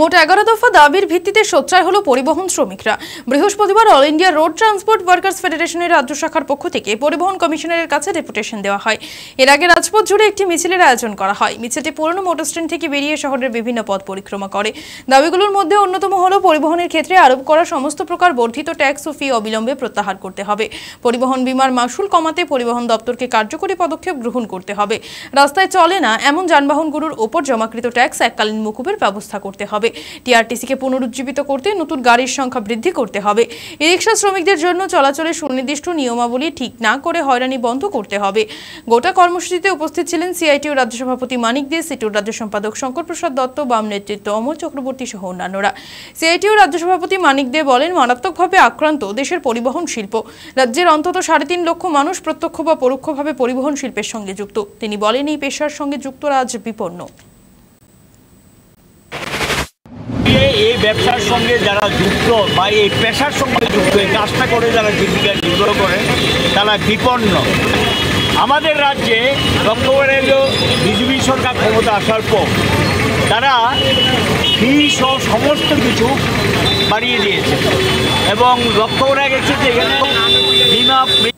মোট এগারো দফা দাবির ভিত্তিতে সোচ্চার হল পরিবহন শ্রমিকরা বৃহস্পতিবার All India road transport workers ফেডারেশনের রাজ্য শাখার পক্ষ থেকে পরিবহন কমিশনারের কাছে ডেপুটেশন দেওয়া হয় এর আগে রাজপথ জুড়ে একটি মিছিলের আয়োজন করা হয় মিছিলটি পুরনো মোটর স্ট্যান্ড থেকে বেরিয়ে শহরের বিভিন্ন পথ পরিক্রমা করে দাবিগুলোর মধ্যে অন্যতম হল পরিবহনের ক্ষেত্রে আরোপ করা সমস্ত প্রকার বর্ধিত ট্যাক্স ও ফি অবিলম্বে প্রত্যাহার করতে হবে পরিবহন বিমার মাসুল কমাতে পরিবহন দপ্তরকে কার্যকরী পদক্ষেপ গ্রহণ করতে হবে রাস্তায় চলে না এমন যানবাহনগুলোর ওপর জমাকৃত ট্যাক্স এককালীন মকুবের ব্যবস্থা করতে হবে টিআরটিসিকে পুনরুজ্জীবিত করতে নতুন গাড়ির সংখ্যা বৃদ্ধি করতে হবে ই রিক্সা শ্রমিকদের জন্য চলাচলের সুনির্দিষ্ট নিয়মাবলী ঠিক না করে হয়রানি বন্ধ করতে হবে গোটা কর্মসূচিতে উপস্থিত ছিলেন সিআইটিউ রাজ্য সভাপতি মানিক দে সিটুর রাজ্য সম্পাদক শঙ্কর প্রসাদ দত্ত বাম নেতৃত্ব অমল চক্রবর্তী সহ অন্যান্যরা সিআইটিউ রাজ্য সভাপতি মানিক দে বলেন মারাত্মকভাবে আক্রান্ত দেশের পরিবহন শিল্প রাজ্যের অন্তত সাড়ে তিন লক্ষ মানুষ প্রত্যক্ষ বা পরোক্ষভাবে পরিবহন শিল্পের সঙ্গে যুক্ত তিনি বলেন এই পেশার সঙ্গে যুক্তরাজ বিপন্ন এই ব্যবসার সঙ্গে যারা যুক্ত বা এই পেশার সঙ্গে যুক্ত এই কাজটা করে যারা জীবিকা নির্ভর করে তারা বিপন্ন আমাদের রাজ্যে এলো বিজেপি সরকার ক্ষমতা আসার পর তারা ফি সহ সমস্ত কিছু বাড়িয়ে দিয়েছে এবং লক্ষ্য করা গেছে যে এখানে বিনা